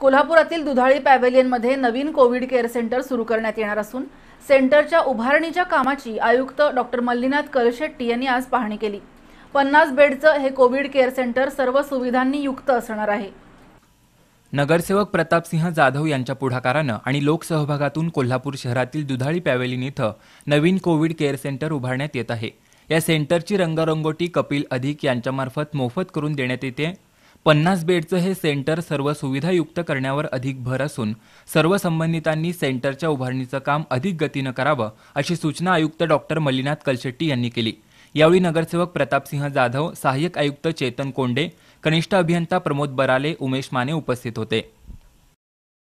कोल्हापुरातील दुधाळी पॅव्हेलियनमध्ये नवीन कोविड केअर सेंटर सुरू करण्यात येणार असून सेंटरच्या उभारणीच्या कामाची आयुक्त डॉक्टर मल्लीनाथ कलशेट्टी यांनी आज पाहणी केली पन्नास बेडचं हे कोविड केअर सेंटर सर्व सुविधांनी युक्त असणार आहे नगरसेवक प्रतापसिंह जाधव यांच्या पुढाकारानं आणि लोकसहभागातून कोल्हापूर शहरातील दुधाळी पॅवेलिन इथं नवीन कोविड केअर सेंटर उभारण्यात येत आहे या सेंटरची रंगरंगोटी कपिल अधिक यांच्यामार्फत मोफत करून देण्यात येते पन्नास बेडचं हे सेंटर सर्व सुविधायुक्त करण्यावर अधिक भर असून सर्व संबंधितांनी सेंटरच्या उभारणीचं काम अधिक गतीनं करावं अशी सूचना आयुक्त डॉक्टर मल्लीनाथ कलशेट्टी यांनी केली यावेळी नगरसेवक प्रतापसिंह जाधव सहाय्यक आयुक्त चेतन कोंडे कनिष्ठ अभियंता प्रमोद बराले उमेश माने उपस्थित होते